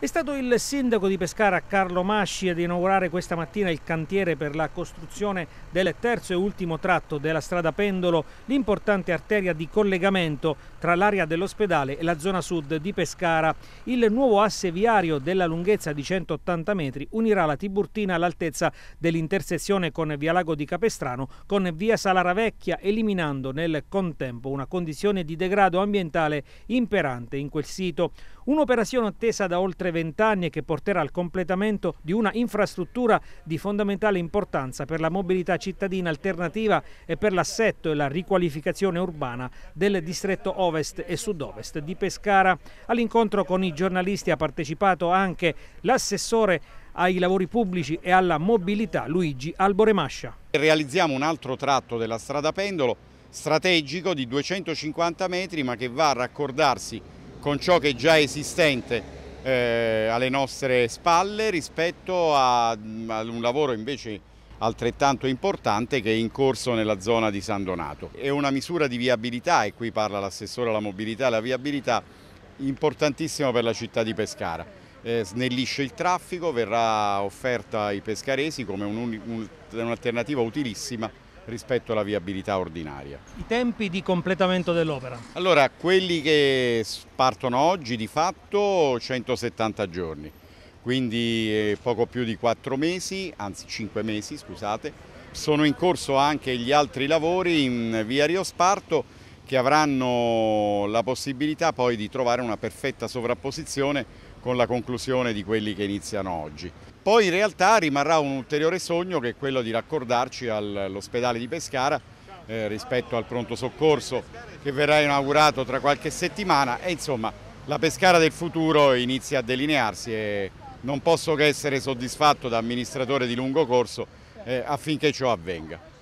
È stato il sindaco di Pescara Carlo Masci ad inaugurare questa mattina il cantiere per la costruzione del terzo e ultimo tratto della strada Pendolo, l'importante arteria di collegamento tra l'area dell'ospedale e la zona sud di Pescara. Il nuovo asse viario della lunghezza di 180 metri unirà la Tiburtina all'altezza dell'intersezione con Via Lago di Capestrano con Via Salara Vecchia, eliminando nel contempo una condizione di degrado ambientale imperante in quel sito. Un'operazione attesa da oltre oltre anni e che porterà al completamento di una infrastruttura di fondamentale importanza per la mobilità cittadina alternativa e per l'assetto e la riqualificazione urbana del distretto ovest e sud-ovest di Pescara. All'incontro con i giornalisti ha partecipato anche l'assessore ai lavori pubblici e alla mobilità Luigi Alboremascia. Realizziamo un altro tratto della strada pendolo strategico di 250 metri ma che va a raccordarsi con ciò che è già esistente eh, alle nostre spalle rispetto a, a, un lavoro invece altrettanto importante che è in corso nella zona di San Donato. È una misura di viabilità e qui parla l'assessore alla mobilità e alla viabilità importantissima per la città di Pescara. Eh, snellisce il traffico, verrà offerta ai pescaresi come un'alternativa un, un, utilissima rispetto alla viabilità ordinaria. I tempi di completamento dell'opera? Allora, quelli che partono oggi di fatto 170 giorni, quindi eh, poco più di 4 mesi, anzi 5 mesi scusate. Sono in corso anche gli altri lavori in via Rio Sparto, che avranno la possibilità poi di trovare una perfetta sovrapposizione con la conclusione di quelli che iniziano oggi. Poi in realtà rimarrà un ulteriore sogno che è quello di raccordarci all'ospedale di Pescara eh, rispetto al pronto soccorso che verrà inaugurato tra qualche settimana e insomma la Pescara del futuro inizia a delinearsi e non posso che essere soddisfatto da amministratore di lungo corso eh, affinché ciò avvenga.